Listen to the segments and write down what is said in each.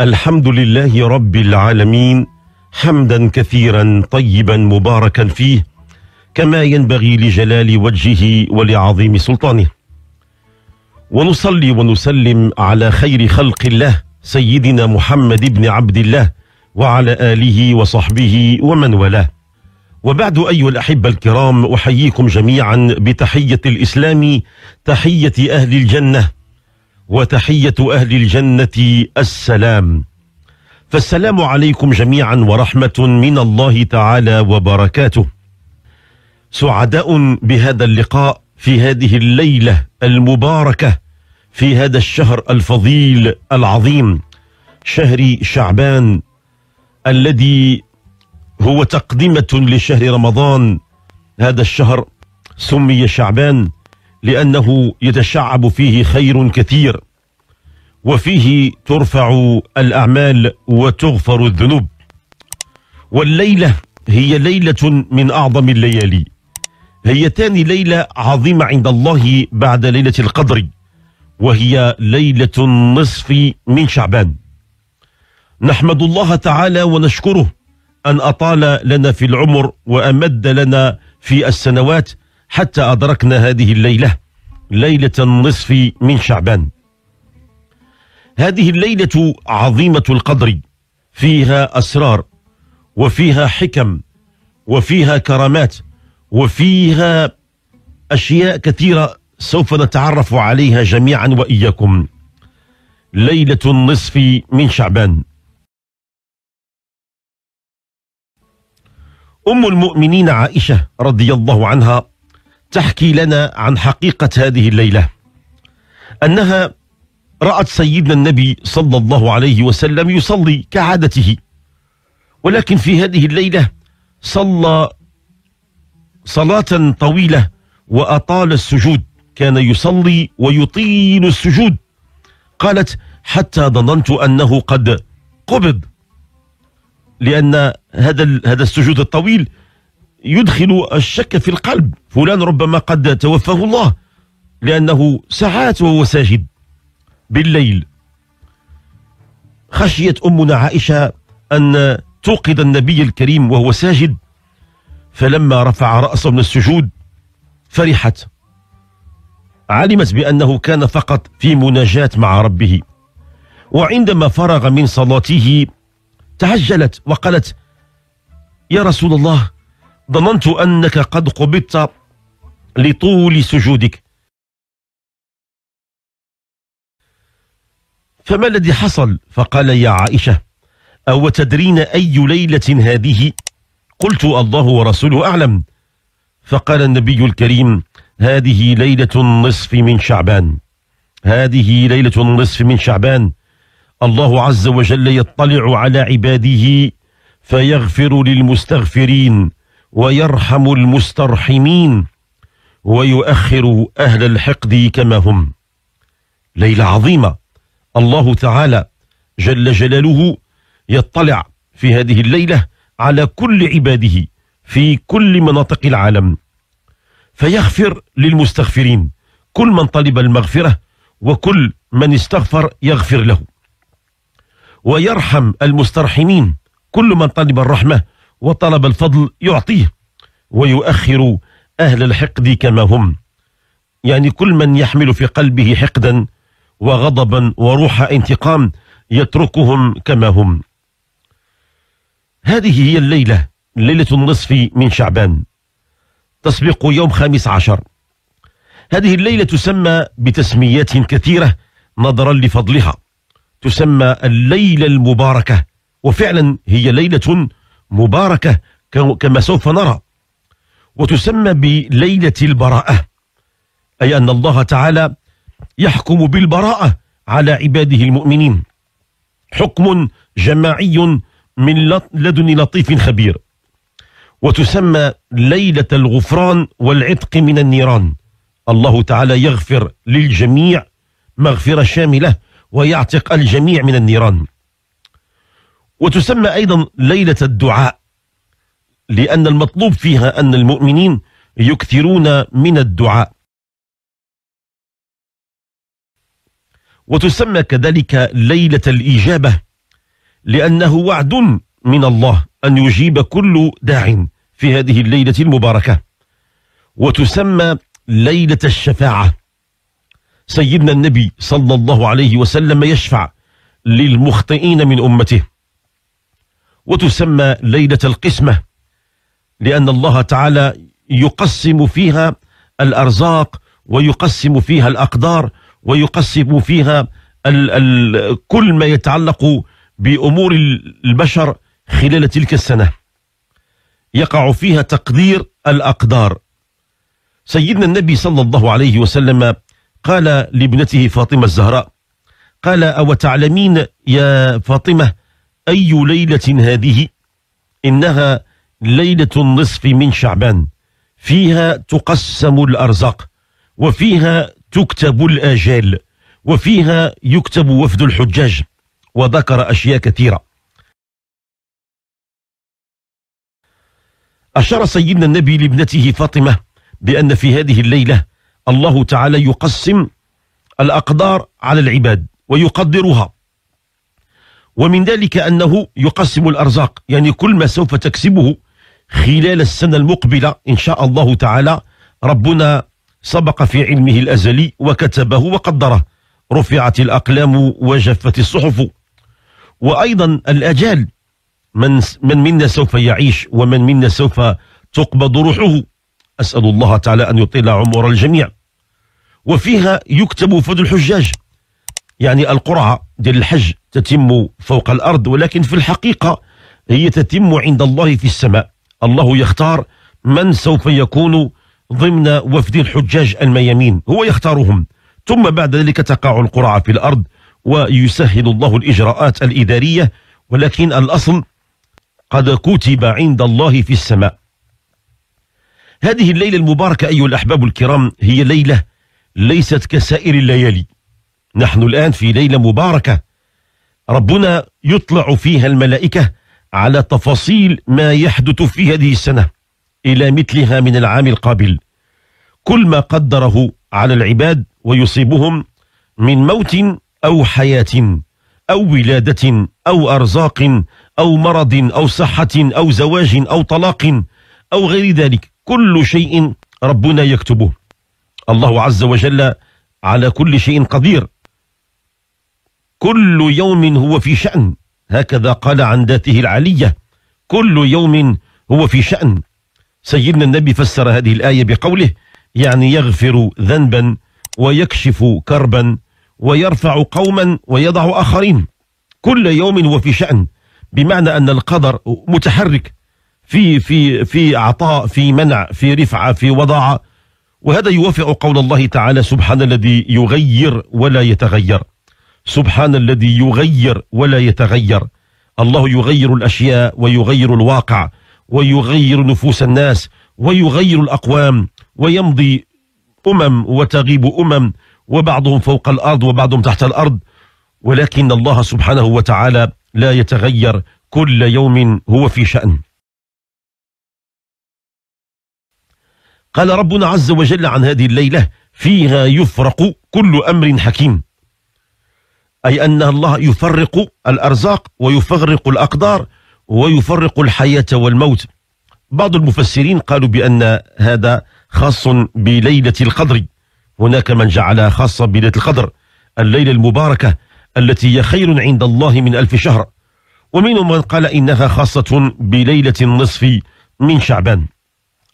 الحمد لله رب العالمين حمدا كثيرا طيبا مباركا فيه كما ينبغي لجلال وجهه ولعظيم سلطانه ونصلي ونسلم على خير خلق الله سيدنا محمد بن عبد الله وعلى آله وصحبه ومن والاه وبعد أيها الأحبة الكرام أحييكم جميعا بتحية الإسلام تحية أهل الجنة وتحية أهل الجنة السلام فالسلام عليكم جميعا ورحمة من الله تعالى وبركاته سعداء بهذا اللقاء في هذه الليلة المباركة في هذا الشهر الفضيل العظيم شهر شعبان الذي هو تقدمة لشهر رمضان هذا الشهر سمي شعبان لأنه يتشعب فيه خير كثير وفيه ترفع الأعمال وتغفر الذنوب والليلة هي ليلة من أعظم الليالي هي تاني ليلة عظيمة عند الله بعد ليلة القدر وهي ليلة النصف من شعبان نحمد الله تعالى ونشكره أن أطال لنا في العمر وأمد لنا في السنوات حتى أدركنا هذه الليلة ليلة النصف من شعبان هذه الليلة عظيمة القدر فيها أسرار وفيها حكم وفيها كرامات وفيها أشياء كثيرة سوف نتعرف عليها جميعا وإياكم ليلة النصف من شعبان أم المؤمنين عائشة رضي الله عنها تحكي لنا عن حقيقة هذه الليلة أنها رأت سيدنا النبي صلى الله عليه وسلم يصلي كعادته ولكن في هذه الليلة صلى صلاة طويلة وأطال السجود كان يصلي ويطيل السجود قالت حتى ظننت أنه قد قبض لأن هذا هذا السجود الطويل يدخل الشك في القلب فلان ربما قد توفاه الله لأنه ساعات وهو ساجد بالليل خشيت أمنا عائشة أن توقظ النبي الكريم وهو ساجد فلما رفع رأسه من السجود فرحت علمت بأنه كان فقط في مناجاة مع ربه وعندما فرغ من صلاته تعجلت وقالت يا رسول الله ظننت أنك قد قبضت لطول سجودك فما الذي حصل فقال يا عائشة أو تدرين أي ليلة هذه قلت الله ورسوله أعلم فقال النبي الكريم هذه ليلة النصف من شعبان هذه ليلة النصف من شعبان الله عز وجل يطلع على عباده فيغفر للمستغفرين ويرحم المسترحمين ويؤخر أهل الحقد كما هم ليلة عظيمة الله تعالى جل جلاله يطلع في هذه الليلة على كل عباده في كل مناطق العالم فيغفر للمستغفرين كل من طلب المغفرة وكل من استغفر يغفر له ويرحم المسترحمين كل من طلب الرحمة وطلب الفضل يعطيه ويؤخر أهل الحقد كما هم يعني كل من يحمل في قلبه حقدا وغضبا وروح انتقام يتركهم كما هم هذه هي الليلة ليلة النصف من شعبان تسبق يوم خامس عشر هذه الليلة تسمى بتسميات كثيرة نظرا لفضلها تسمى الليلة المباركة وفعلا هي ليلة مباركة كما سوف نرى وتسمى بليلة البراءة أي أن الله تعالى يحكم بالبراءة على عباده المؤمنين حكم جماعي من لدن لطيف خبير وتسمى ليلة الغفران والعتق من النيران الله تعالى يغفر للجميع مغفرة شاملة ويعتق الجميع من النيران وتسمى أيضا ليلة الدعاء لأن المطلوب فيها أن المؤمنين يكثرون من الدعاء وتسمى كذلك ليلة الإجابة لأنه وعد من الله أن يجيب كل داع في هذه الليلة المباركة وتسمى ليلة الشفاعة سيدنا النبي صلى الله عليه وسلم يشفع للمخطئين من أمته وتسمى ليلة القسمة لأن الله تعالى يقسم فيها الأرزاق ويقسم فيها الأقدار ويقسم فيها ال الـ كل ما يتعلق بأمور البشر خلال تلك السنة يقع فيها تقدير الأقدار سيدنا النبي صلى الله عليه وسلم قال لابنته فاطمة الزهراء قال أو تعلمين يا فاطمة أي ليلة هذه إنها ليلة النصف من شعبان فيها تقسم الأرزاق وفيها تكتب الآجال وفيها يكتب وفد الحجاج وذكر أشياء كثيرة أشار سيدنا النبي لابنته فاطمة بأن في هذه الليلة الله تعالى يقسم الأقدار على العباد ويقدرها ومن ذلك أنه يقسم الأرزاق يعني كل ما سوف تكسبه خلال السنة المقبلة إن شاء الله تعالى ربنا سبق في علمه الأزلي وكتبه وقدره رفعت الأقلام وجفت الصحف وأيضا الأجال من, من منا سوف يعيش ومن منا سوف تقبض روحه أسأل الله تعالى أن يطيل عمر الجميع وفيها يكتب فضل الحجاج يعني القرعة ديال الحج تتم فوق الأرض ولكن في الحقيقة هي تتم عند الله في السماء الله يختار من سوف يكون ضمن وفد الحجاج الميامين هو يختارهم ثم بعد ذلك تقع القرعة في الأرض ويسهل الله الإجراءات الإدارية ولكن الأصل قد كتب عند الله في السماء هذه الليلة المباركة أيها الأحباب الكرام هي ليلة ليست كسائر الليالي نحن الآن في ليلة مباركة ربنا يطلع فيها الملائكة على تفاصيل ما يحدث في هذه السنة إلى مثلها من العام القابل كل ما قدره على العباد ويصيبهم من موت أو حياة أو ولادة أو أرزاق أو مرض أو صحة أو زواج أو طلاق أو غير ذلك كل شيء ربنا يكتبه الله عز وجل على كل شيء قدير كل يوم هو في شأن هكذا قال عن ذاته العلية كل يوم هو في شأن سيدنا النبي فسر هذه الآية بقوله يعني يغفر ذنبا ويكشف كربا ويرفع قوما ويضع آخرين كل يوم وفي شأن بمعنى أن القدر متحرك في في في عطاء في منع في رفعة في وضاعة وهذا يوافق قول الله تعالى سبحان الذي يغير ولا يتغير سبحان الذي يغير ولا يتغير الله يغير الأشياء ويغير الواقع ويغير نفوس الناس ويغير الأقوام ويمضي أمم وتغيب أمم وبعضهم فوق الأرض وبعضهم تحت الأرض ولكن الله سبحانه وتعالى لا يتغير كل يوم هو في شأن قال ربنا عز وجل عن هذه الليلة فيها يفرق كل أمر حكيم أي أن الله يفرق الأرزاق ويفرق الأقدار ويفرق الحياة والموت بعض المفسرين قالوا بأن هذا خاص بليلة القدر هناك من جعلها خاصة بليلة القدر الليلة المباركة التي هي خير عند الله من ألف شهر ومنهم من قال إنها خاصة بليلة النصف من شعبان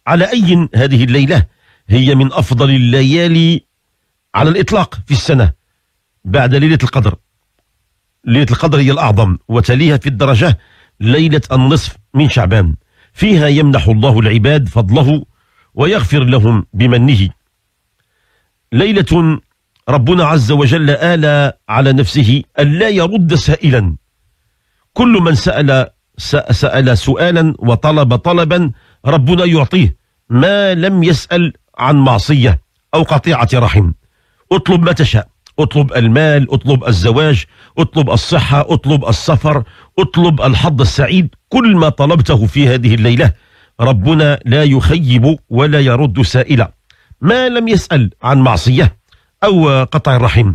على أي هذه الليلة هي من أفضل الليالي على الإطلاق في السنة بعد ليلة القدر ليلة القدر هي الأعظم وتليها في الدرجة ليلة النصف من شعبان فيها يمنح الله العباد فضله ويغفر لهم بمنه ليلة ربنا عز وجل آلى على نفسه ألا يرد سائلا كل من سأل سأل سؤالا وطلب طلبا ربنا يعطيه ما لم يسأل عن معصية أو قطيعة رحم اطلب ما تشاء اطلب المال اطلب الزواج اطلب الصحة اطلب السفر اطلب الحظ السعيد كل ما طلبته في هذه الليلة ربنا لا يخيب ولا يرد سائلا ما لم يسأل عن معصية أو قطع الرحم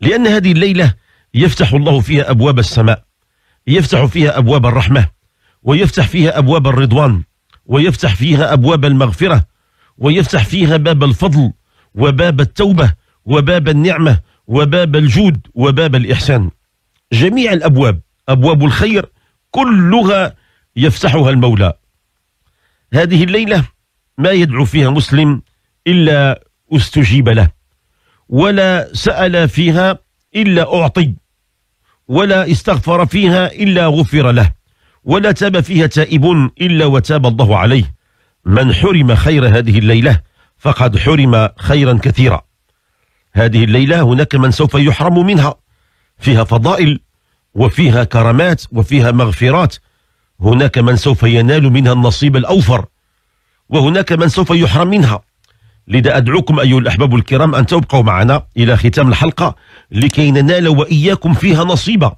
لأن هذه الليلة يفتح الله فيها أبواب السماء يفتح فيها أبواب الرحمة ويفتح فيها أبواب الرضوان ويفتح فيها أبواب المغفرة ويفتح فيها باب الفضل وباب التوبة وباب النعمة وباب الجود وباب الإحسان جميع الأبواب أبواب الخير كلها يفتحها المولى هذه الليلة ما يدعو فيها مسلم إلا استجيب له ولا سأل فيها إلا أعطي ولا استغفر فيها إلا غفر له ولا تاب فيها تائب إلا وتاب الله عليه من حرم خير هذه الليلة فقد حرم خيرا كثيرا هذه الليلة هناك من سوف يحرم منها فيها فضائل وفيها كرامات وفيها مغفرات هناك من سوف ينال منها النصيب الأوفر وهناك من سوف يحرم منها لذا أدعوكم أيها الأحباب الكرام أن تبقوا معنا إلى ختام الحلقة لكي ننال وإياكم فيها نصيبا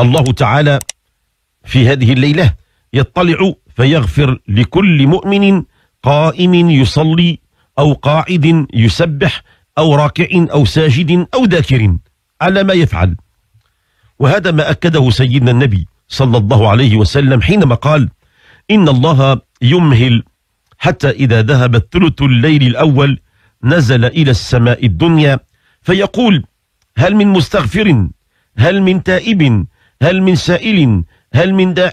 الله تعالى في هذه الليلة يطلع فيغفر لكل مؤمن قائم يصلي أو قاعد يسبح أو راكع أو ساجد أو ذاكر على ما يفعل وهذا ما أكده سيدنا النبي صلى الله عليه وسلم حينما قال إن الله يمهل حتى إذا ذهب الثلث الليل الأول نزل إلى السماء الدنيا فيقول هل من مستغفر هل من تائب هل من سائل هل من داع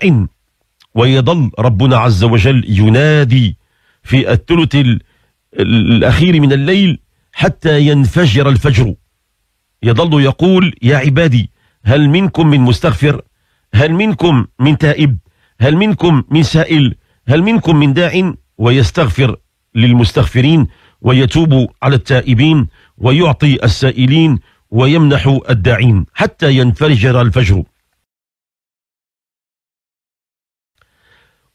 ويظل ربنا عز وجل ينادي في الثلث الأخير من الليل حتى ينفجر الفجر يظل يقول يا عبادي هل منكم من مستغفر هل منكم من تائب هل منكم من سائل هل منكم من داع ويستغفر للمستغفرين ويتوب على التائبين ويعطي السائلين ويمنح الداعين حتى ينفجر الفجر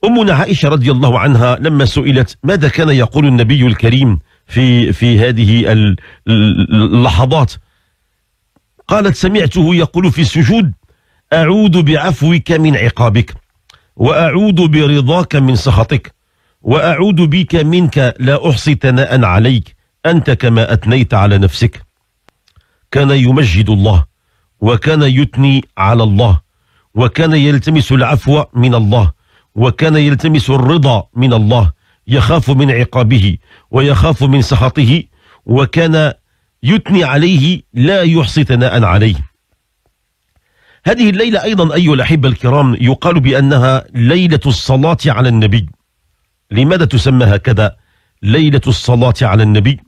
أمنا عائشة رضي الله عنها لما سئلت ماذا كان يقول النبي الكريم في في هذه اللحظات قالت سمعته يقول في السجود أعوذ بعفوك من عقابك وأعوذ برضاك من سخطك وأعوذ بك منك لا أحصي ثناء عليك أنت كما أثنيت على نفسك كان يمجد الله وكان يثني على الله وكان يلتمس العفو من الله وكان يلتمس الرضا من الله يخاف من عقابه ويخاف من سخطه وكان يثني عليه لا يحصي ثناء عليه هذه الليلة أيضا أيها الأحبة الكرام يقال بأنها ليلة الصلاة على النبي لماذا تسمى هكذا ليلة الصلاة على النبي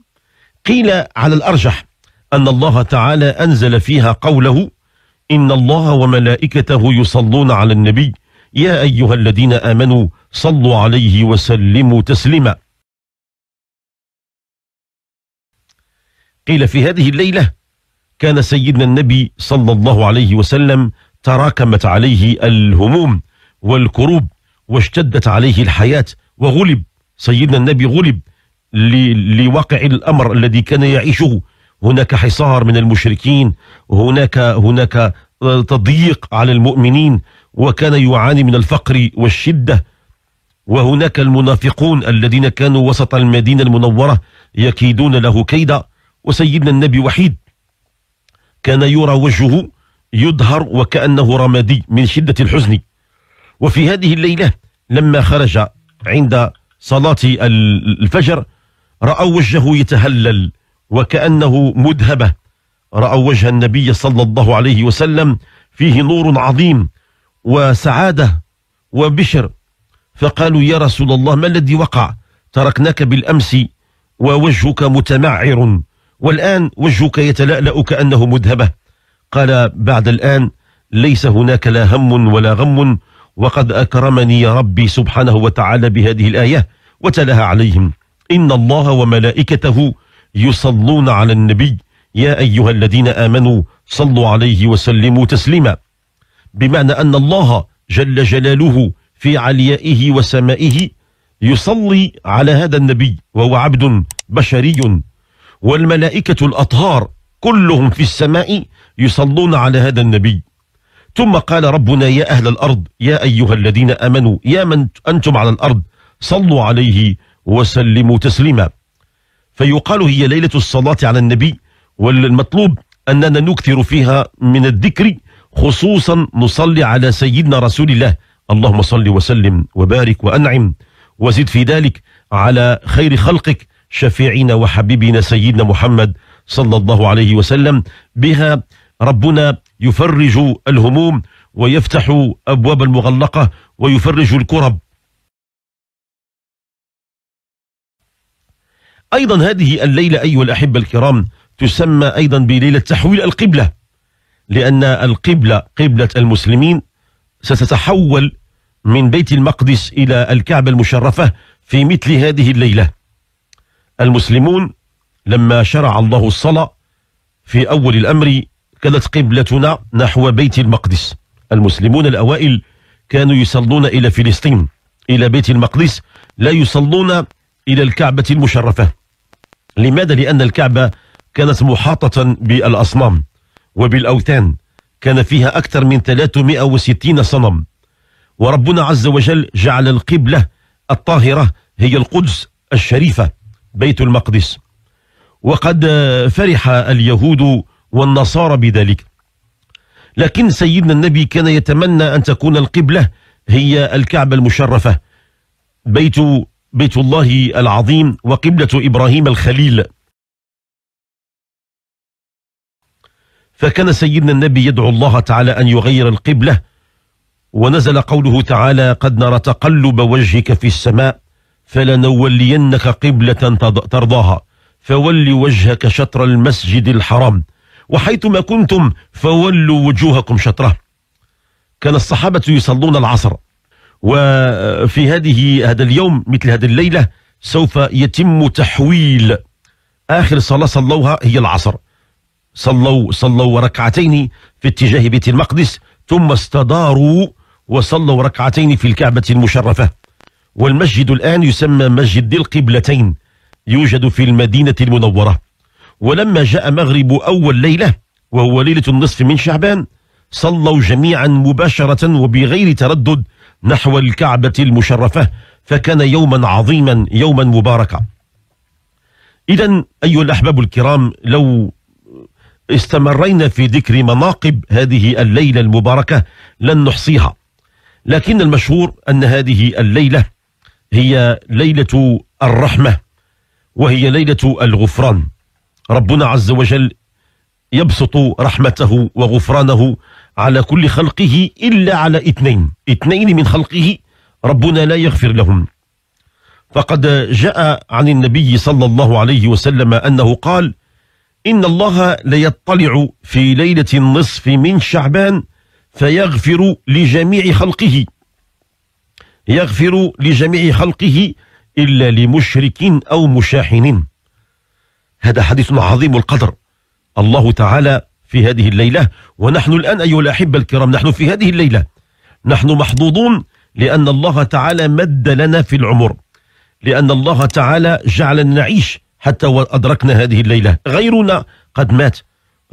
قيل على الأرجح أن الله تعالى أنزل فيها قوله إن الله وملائكته يصلون على النبي يا أيها الذين آمنوا صلوا عليه وسلموا تسليما قيل في هذه الليلة كان سيدنا النبي صلى الله عليه وسلم تراكمت عليه الهموم والكروب واشتدت عليه الحياة وغلب سيدنا النبي غلب لواقع الأمر الذي كان يعيشه هناك حصار من المشركين هناك هناك آه، تضييق على المؤمنين وكان يعاني من الفقر والشدة وهناك المنافقون الذين كانوا وسط المدينة المنورة يكيدون له كيدا وسيدنا النبي وحيد كان يرى وجهه يظهر وكأنه رمادي من شدة الحزن وفي هذه الليلة لما خرج عند صلاة الفجر رأوا وجهه يتهلل وكأنه مذهبة رأوا وجه النبي صلى الله عليه وسلم فيه نور عظيم وسعادة وبشر فقالوا يا رسول الله ما الذي وقع تركناك بالأمس ووجهك متمعر والآن وجهك يتلألأ كأنه مذهبة قال بعد الآن ليس هناك لا هم ولا غم وقد أكرمني ربي سبحانه وتعالى بهذه الآية وتلها عليهم إن الله وملائكته يصلون على النبي يا أيها الذين آمنوا صلوا عليه وسلموا تسليما بمعنى أن الله جل جلاله في عليائه وسمائه يصلي على هذا النبي وهو عبد بشري والملائكة الأطهار كلهم في السماء يصلون على هذا النبي ثم قال ربنا يا أهل الأرض يا أيها الذين أمنوا يا من أنتم على الأرض صلوا عليه وسلموا تسليما فيقال هي ليلة الصلاة على النبي والمطلوب أننا نكثر فيها من الذكر خصوصا نصلي على سيدنا رسول الله اللهم صل وسلم وبارك وأنعم وزد في ذلك على خير خلقك شفيعنا وحبيبنا سيدنا محمد صلى الله عليه وسلم بها ربنا يفرج الهموم ويفتح أبواب المغلقة ويفرج الكرب أيضا هذه الليلة أيها الأحبة الكرام تسمى أيضا بليلة تحويل القبلة لأن القبلة قبلة المسلمين ستتحول من بيت المقدس إلى الكعبة المشرفة في مثل هذه الليلة المسلمون لما شرع الله الصلاة في أول الأمر كانت قبلتنا نحو بيت المقدس المسلمون الأوائل كانوا يصلون إلى فلسطين إلى بيت المقدس لا يصلون إلى الكعبة المشرفة لماذا؟ لأن الكعبة كانت محاطة بالأصنام وبالأوتان كان فيها أكثر من 360 صنم وربنا عز وجل جعل القبلة الطاهرة هي القدس الشريفة بيت المقدس وقد فرح اليهود والنصارى بذلك لكن سيدنا النبي كان يتمنى أن تكون القبلة هي الكعبة المشرفة بيت بيت الله العظيم وقبلة إبراهيم الخليل فكان سيدنا النبي يدعو الله تعالى أن يغير القبلة ونزل قوله تعالى قد نرى تقلب وجهك في السماء فلنولينك قبلة ترضاها فول وجهك شطر المسجد الحرام وحيثما كنتم فولوا وجوهكم شطره كان الصحابة يصلون العصر وفي هذه هذا اليوم مثل هذه الليلة سوف يتم تحويل آخر صلاة صلوها هي العصر صلوا صلوا ركعتين في اتجاه بيت المقدس ثم استداروا وصلوا ركعتين في الكعبة المشرفة والمسجد الآن يسمى مسجد ذي القبلتين يوجد في المدينة المنورة ولما جاء مغرب أول ليلة وهو ليلة النصف من شعبان صلوا جميعا مباشرة وبغير تردد نحو الكعبة المشرفة فكان يوما عظيما يوما مباركا إذا أيها الأحباب الكرام لو استمرينا في ذكر مناقب هذه الليلة المباركة لن نحصيها لكن المشهور أن هذه الليلة هي ليلة الرحمة وهي ليلة الغفران ربنا عز وجل يبسط رحمته وغفرانه على كل خلقه إلا على اثنين اثنين من خلقه ربنا لا يغفر لهم فقد جاء عن النبي صلى الله عليه وسلم أنه قال إن الله ليطلع في ليلة النصف من شعبان فيغفر لجميع خلقه يغفر لجميع خلقه إلا لمشرك أو مشاحن هذا حديث عظيم القدر الله تعالى في هذه الليلة ونحن الآن أيها الأحبة الكرام نحن في هذه الليلة نحن محظوظون لأن الله تعالى مد لنا في العمر لأن الله تعالى جعلنا نعيش حتى وأدركنا هذه الليلة غيرنا قد مات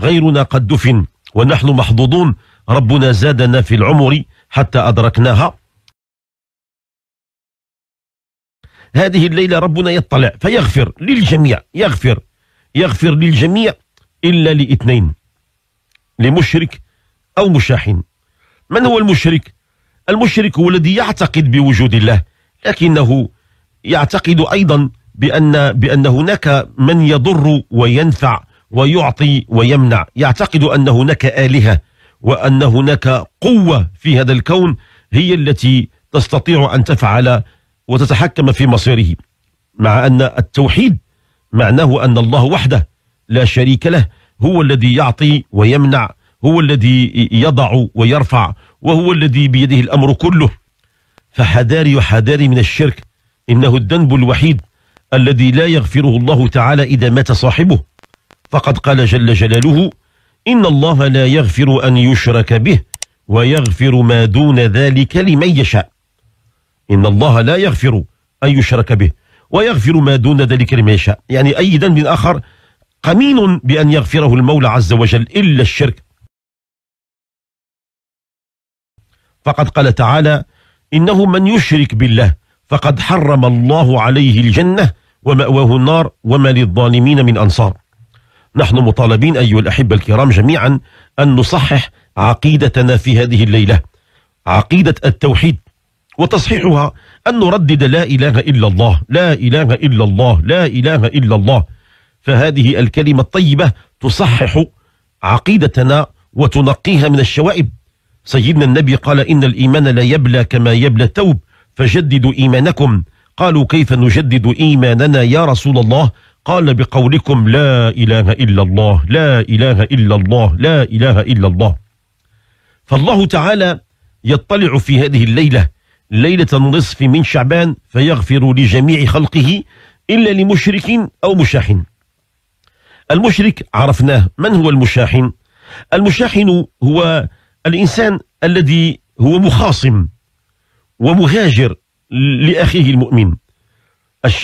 غيرنا قد دفن ونحن محظوظون ربنا زادنا في العمر حتى أدركناها هذه الليلة ربنا يطلع فيغفر للجميع يغفر يغفر للجميع إلا لاثنين لمشرك أو مشاحن من هو المشرك؟ المشرك هو الذي يعتقد بوجود الله لكنه يعتقد أيضا بأن, بأن هناك من يضر وينفع ويعطي ويمنع يعتقد أن هناك آلهة وأن هناك قوة في هذا الكون هي التي تستطيع أن تفعل وتتحكم في مصيره مع أن التوحيد معناه أن الله وحده لا شريك له هو الذي يعطي ويمنع هو الذي يضع ويرفع وهو الذي بيده الأمر كله فحذاري وحذاري من الشرك إنه الذنب الوحيد الذي لا يغفره الله تعالى إذا مات صاحبه فقد قال جل جلاله إن الله لا يغفر أن يشرك به ويغفر ما دون ذلك لمن يشاء إن الله لا يغفر أن يشرك به ويغفر ما دون ذلك لمن يشاء يعني أي ذنب آخر قمين بأن يغفره المولى عز وجل إلا الشرك فقد قال تعالى إنه من يشرك بالله فقد حرم الله عليه الجنة ومأواه النار وما للظالمين من أنصار نحن مطالبين أيها الأحبة الكرام جميعا أن نصحح عقيدتنا في هذه الليلة عقيدة التوحيد وتصحيحها أن نردد لا إله إلا الله لا إله إلا الله لا إله إلا الله فهذه الكلمة الطيبة تصحح عقيدتنا وتنقيها من الشوائب سيدنا النبي قال إن الإيمان لا يبلى كما يبلى التوب فجددوا إيمانكم قالوا كيف نجدد إيماننا يا رسول الله قال بقولكم لا إله إلا الله لا إله إلا الله لا إله إلا الله فالله تعالى يطلع في هذه الليلة ليلة النصف من شعبان فيغفر لجميع خلقه إلا لمشرك أو مشاحن المشرك عرفناه من هو المشاحن المشاحن هو الإنسان الذي هو مخاصم ومهاجر لأخيه المؤمن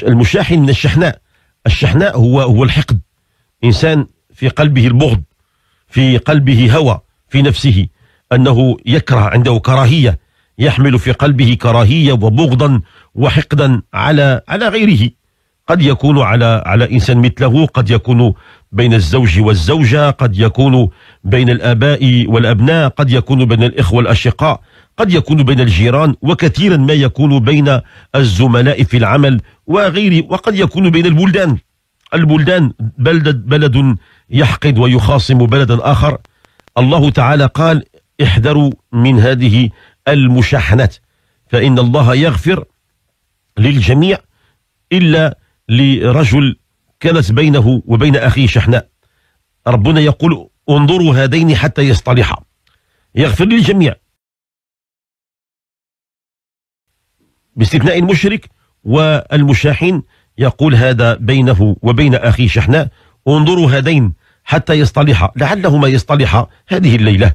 المشاحن من الشحناء الشحناء هو هو الحقد إنسان في قلبه البغض في قلبه هوى في نفسه أنه يكره عنده كراهية يحمل في قلبه كراهية وبغضا وحقدا على على غيره قد يكون على على إنسان مثله قد يكون بين الزوج والزوجة قد يكون بين الآباء والأبناء قد يكون بين الإخوة والأشقاء قد يكون بين الجيران وكثيرا ما يكون بين الزملاء في العمل وغيره وقد يكون بين البلدان البلدان بلد بلد يحقد ويخاصم بلدا آخر الله تعالى قال احذروا من هذه المشاحنات فإن الله يغفر للجميع إلا لرجل كانت بينه وبين أخيه شحناء ربنا يقول انظروا هذين حتى يصطلحا يغفر للجميع باستثناء المشرك والمشاحن يقول هذا بينه وبين أخي شحناء انظروا هذين حتى يصطلحا لعلهما يصطلحا هذه الليلة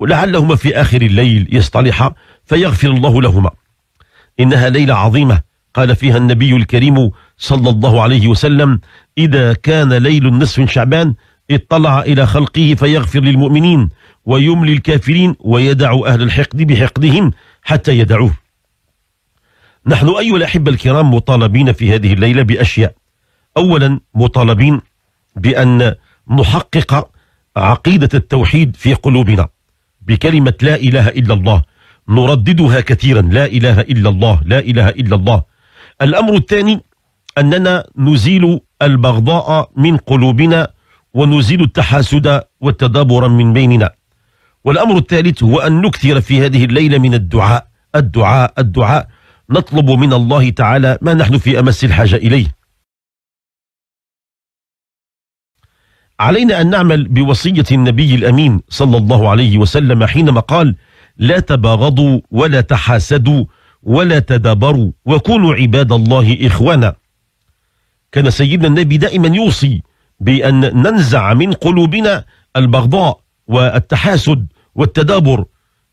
ولعلهما في آخر الليل يصطلحا فيغفر الله لهما إنها ليلة عظيمة قال فيها النبي الكريم صلى الله عليه وسلم إذا كان ليل نصف شعبان اطلع إلى خلقه فيغفر للمؤمنين ويملي الكافرين ويدع أهل الحقد بحقدهم حتى يدعوه نحن أيها الأحبة الكرام مطالبين في هذه الليلة بأشياء أولا مطالبين بأن نحقق عقيدة التوحيد في قلوبنا بكلمة لا إله إلا الله نرددها كثيرا لا إله إلا الله لا إله إلا الله الأمر الثاني أننا نزيل البغضاء من قلوبنا ونزيل التحاسد والتدابر من بيننا والأمر الثالث هو أن نكثر في هذه الليلة من الدعاء الدعاء الدعاء نطلب من الله تعالى ما نحن في أمس الحاجة إليه علينا أن نعمل بوصية النبي الأمين صلى الله عليه وسلم حينما قال لا تباغضوا ولا تحاسدوا ولا تدابروا وكونوا عباد الله إخوانا كان سيدنا النبي دائما يوصي بأن ننزع من قلوبنا البغضاء والتحاسد والتدابر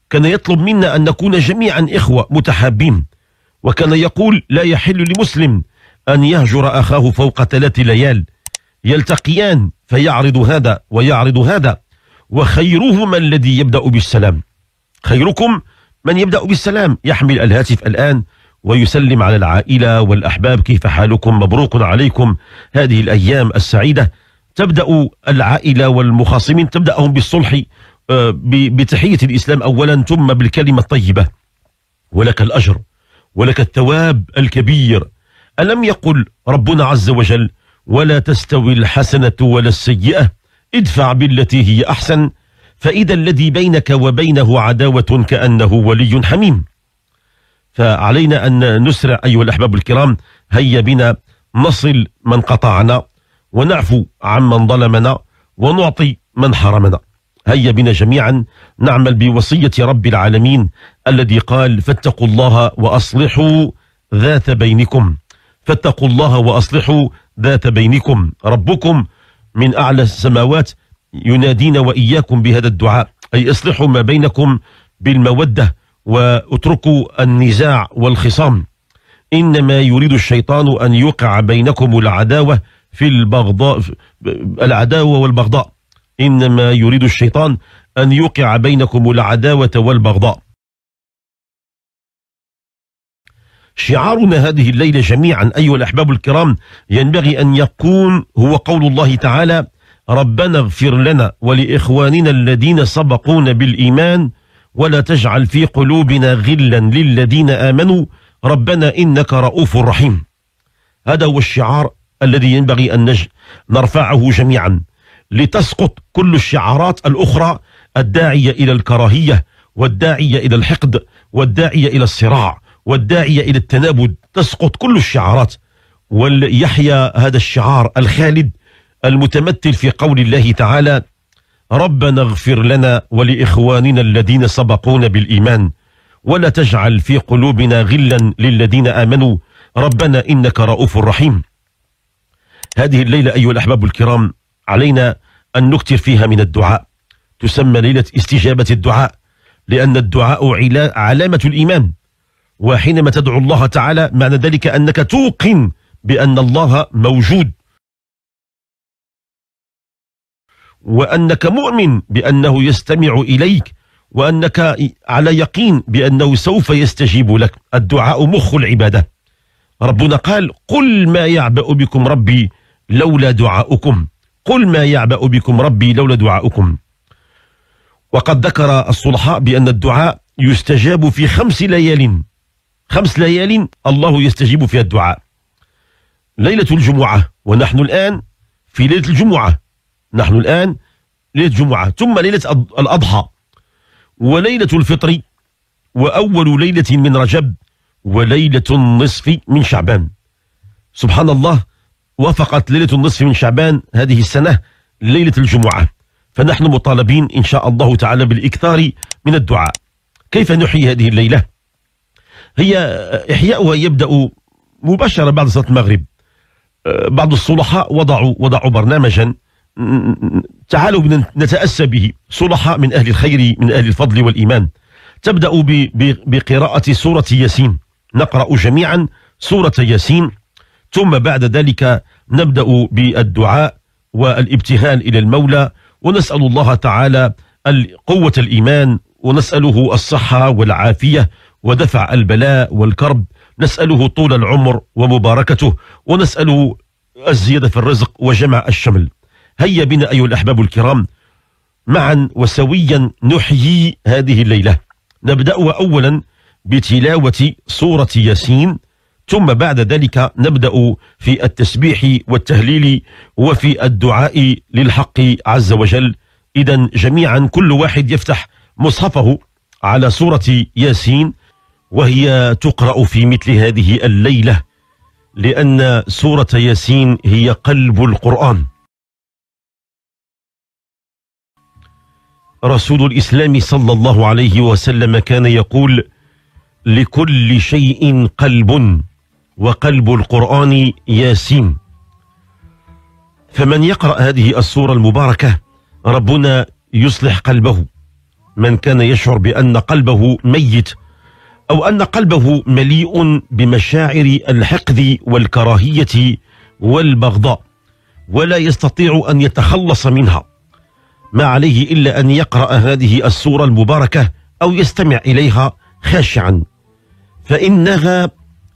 كان يطلب منا أن نكون جميعا إخوة متحابين وكان يقول لا يحل لمسلم أن يهجر أخاه فوق ثلاث ليال يلتقيان فيعرض هذا ويعرض هذا وخيرهما الذي يبدأ بالسلام خيركم من يبدأ بالسلام يحمل الهاتف الآن ويسلم على العائلة والأحباب كيف حالكم مبروك عليكم هذه الأيام السعيدة تبدأ العائلة والمخاصمين تبدأهم بالصلح آه، بتحية الإسلام أولا ثم بالكلمة الطيبة ولك الأجر ولك الثواب الكبير ألم يقل ربنا عز وجل ولا تستوي الحسنة ولا السيئة ادفع بالتي هي أحسن فإذا الذي بينك وبينه عداوة كأنه ولي حميم فعلينا أن نسرع أيها الأحباب الكرام هيا بنا نصل من قطعنا ونعفو عمن ظلمنا ونعطي من حرمنا هيا بنا جميعا نعمل بوصية رب العالمين الذي قال فاتقوا الله وأصلحوا ذات بينكم فاتقوا الله وأصلحوا ذات بينكم ربكم من أعلى السماوات ينادينا وإياكم بهذا الدعاء أي اصلحوا ما بينكم بالمودة واتركوا النزاع والخصام إنما يريد الشيطان أن يوقع بينكم العداوة في البغضاء العداوة والبغضاء إنما يريد الشيطان أن يوقع بينكم العداوة والبغضاء شعارنا هذه الليلة جميعا أيها الأحباب الكرام ينبغي أن يكون هو قول الله تعالى ربنا اغفر لنا ولإخواننا الذين سبقونا بالإيمان ولا تجعل في قلوبنا غلا للذين آمنوا ربنا إنك رؤوف رحيم هذا هو الشعار الذي ينبغي أن نرفعه جميعا لتسقط كل الشعارات الأخرى الداعية إلى الكراهية والداعية إلى الحقد والداعية إلى الصراع والداعية إلى التنابد تسقط كل الشعارات وليحيا هذا الشعار الخالد المتمثل في قول الله تعالى ربنا اغفر لنا ولإخواننا الذين سبقونا بالإيمان ولا تجعل في قلوبنا غلا للذين آمنوا ربنا إنك رؤوف رحيم هذه الليلة أيها الأحباب الكرام علينا أن نكثر فيها من الدعاء تسمى ليلة استجابة الدعاء لأن الدعاء علامة الإيمان وحينما تدعو الله تعالى معنى ذلك أنك توقن بأن الله موجود وأنك مؤمن بأنه يستمع إليك وأنك على يقين بأنه سوف يستجيب لك الدعاء مخ العبادة ربنا قال قل ما يعبأ بكم ربي لولا دعاؤكم قل ما يعبأ بكم ربي لولا دعاؤكم وقد ذكر الصلحاء بأن الدعاء يستجاب في خمس ليال خمس ليال الله يستجيب فيها الدعاء ليلة الجمعة ونحن الآن في ليلة الجمعة نحن الآن ليلة الجمعة ثم ليلة الأضحى وليلة الفطر وأول ليلة من رجب وليلة النصف من شعبان سبحان الله وافقت ليلة النصف من شعبان هذه السنة ليلة الجمعة فنحن مطالبين إن شاء الله تعالى بالإكثار من الدعاء كيف نحيي هذه الليلة هي إحياؤها يبدأ مباشرة بعد صلاة المغرب أه، بعض الصلحاء وضعوا وضعوا برنامجا تعالوا نتأسى به صلحاء من أهل الخير من أهل الفضل والإيمان تبدأ بقراءة سورة ياسين نقرأ جميعا سورة ياسين ثم بعد ذلك نبدأ بالدعاء والابتهال إلى المولى ونسأل الله تعالى قوة الإيمان ونسأله الصحة والعافية ودفع البلاء والكرب نسأله طول العمر ومباركته ونسأله الزيادة في الرزق وجمع الشمل هيا بنا أيها الأحباب الكرام معا وسويا نحيي هذه الليلة نبدأ أولا بتلاوة سورة ياسين ثم بعد ذلك نبدأ في التسبيح والتهليل وفي الدعاء للحق عز وجل إذا جميعا كل واحد يفتح مصحفه على سورة ياسين وهي تقرأ في مثل هذه الليلة لأن سورة ياسين هي قلب القرآن رسول الإسلام صلى الله عليه وسلم كان يقول لكل شيء قلب وقلب القرآن ياسين فمن يقرأ هذه السورة المباركة ربنا يصلح قلبه من كان يشعر بأن قلبه ميت أو أن قلبه مليء بمشاعر الحقد والكراهية والبغضاء ولا يستطيع أن يتخلص منها ما عليه إلا أن يقرأ هذه السورة المباركة أو يستمع إليها خاشعا فإنها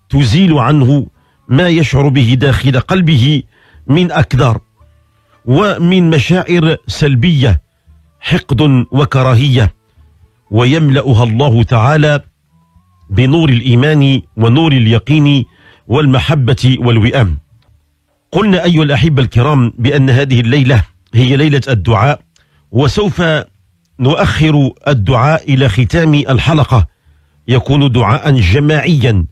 تزيل عنه ما يشعر به داخل قلبه من أكدار ومن مشاعر سلبية حقد وكراهية ويملأها الله تعالى بنور الإيمان ونور اليقين والمحبة والوئام قلنا أيها الأحبة الكرام بأن هذه الليلة هي ليلة الدعاء وسوف نؤخر الدعاء إلى ختام الحلقة يكون دعاء جماعيا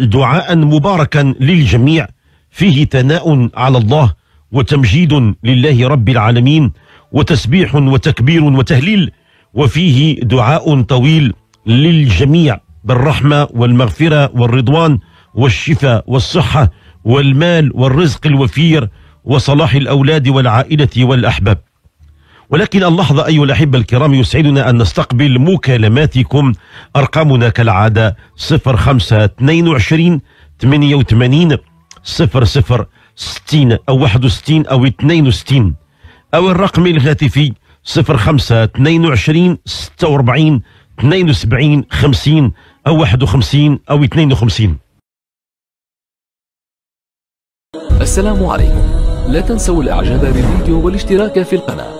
دعاء مباركا للجميع فيه ثناء على الله وتمجيد لله رب العالمين وتسبيح وتكبير وتهليل وفيه دعاء طويل للجميع بالرحمة والمغفرة والرضوان والشفاء والصحة والمال والرزق الوفير وصلاح الأولاد والعائلة والأحباب ولكن اللحظة أيها الأحبة الكرام يسعدنا أن نستقبل مكالماتكم أرقامنا كالعادة 05 22 88 00 60 أو 61 أو 62 أو الرقم الهاتفي 05 22 46 72 50 أو 51 أو 52 السلام عليكم لا تنسوا الإعجاب بالفيديو والاشتراك في القناة